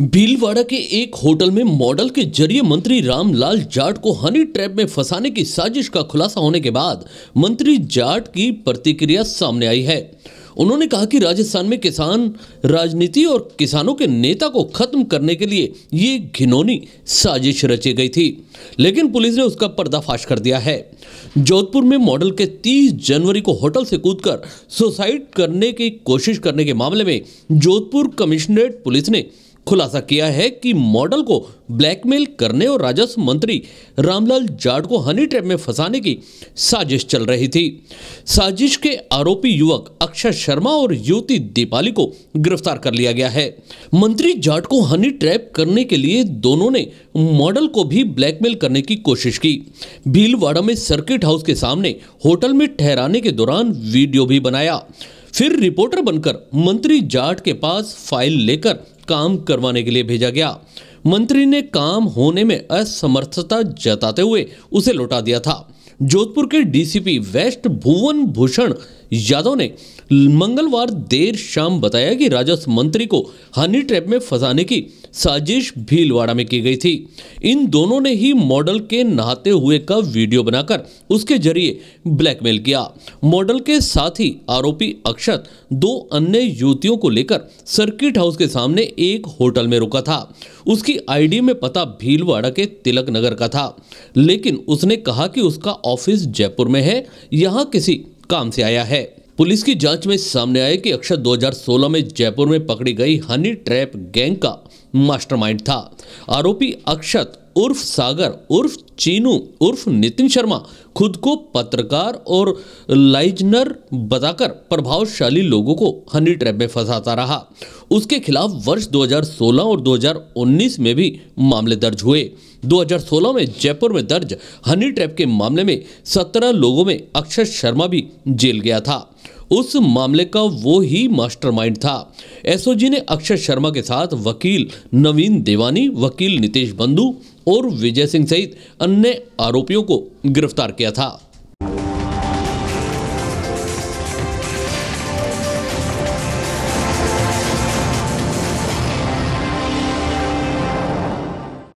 भीलवाड़ा के एक होटल में मॉडल के जरिए मंत्री रामलाल जाट को हनी ट्रैप में फंसाने की साजिश का खुलासा होने के बाद मंत्री जाट की प्रतिक्रिया सामने आई है उन्होंने कहा कि राजस्थान में किसान राजनीति और किसानों के नेता को खत्म करने के लिए ये घिनौनी साजिश रची गई थी लेकिन पुलिस ने उसका पर्दाफाश कर दिया है जोधपुर में मॉडल के 30 जनवरी को होटल से कूदकर सुसाइड करने की कोशिश करने के मामले में जोधपुर कमिश्नरेट पुलिस ने खुलासा किया है कि मॉडल को ब्लैकमेल करने और राजस्व मंत्री रामलाल जाट को हनी ट्रैप में फंसाने की साजिश चल रही थी साजिश के आरोपी युवक अक्षय शर्मा और युवती दीपाली को गिरफ्तार कर लिया गया है मंत्री जाट को हनी ट्रैप करने के लिए दोनों ने मॉडल को भी ब्लैकमेल करने की कोशिश की भीलवाड़ा में सर्किट हाउस के सामने होटल में ठहराने के दौरान वीडियो भी बनाया फिर रिपोर्टर बनकर मंत्री जाट के पास फाइल लेकर काम करवाने के लिए भेजा गया मंत्री ने काम होने में असमर्थता जताते हुए उसे लौटा दिया था जोधपुर के डीसीपी वेस्ट भुवन भूषण यादव ने मंगलवार देर शाम बताया कि राजस्व मंत्री को हनी ट्रैप में फंसाने की साजिश भीलवाड़ा में की गई थी इन दोनों ने ही मॉडल के नहाते हुए का वीडियो बनाकर उसके जरिए ब्लैकमेल किया मॉडल के साथ ही आरोपी अक्षत दो अन्य युवतियों को लेकर सर्किट हाउस के सामने एक होटल में रुका था उसकी आईडी में पता भीलवाड़ा के तिलक नगर का था लेकिन उसने कहा कि उसका ऑफिस जयपुर में है यहाँ किसी काम से आया है पुलिस की जांच में सामने आया कि अक्षर 2016 में जयपुर में पकड़ी गई हनी ट्रैप गैंग का मास्टरमाइंड था आरोपी अक्षत उर्फ सागर उर्फ चीनू उर्फ नितिन शर्मा खुद को पत्रकार और लाइजनर बताकर प्रभावशाली लोगों को हनी ट्रैप में फंसाता रहा उसके खिलाफ वर्ष 2016 और 2019 में भी मामले दर्ज हुए 2016 में जयपुर में दर्ज हनी ट्रैप के मामले में 17 लोगों में अक्षत शर्मा भी जेल गया था उस मामले का वो ही मास्टरमाइंड था एसओजी ने अक्षय शर्मा के साथ वकील नवीन देवानी वकील नितेश बंधु और विजय सिंह सहित अन्य आरोपियों को गिरफ्तार किया था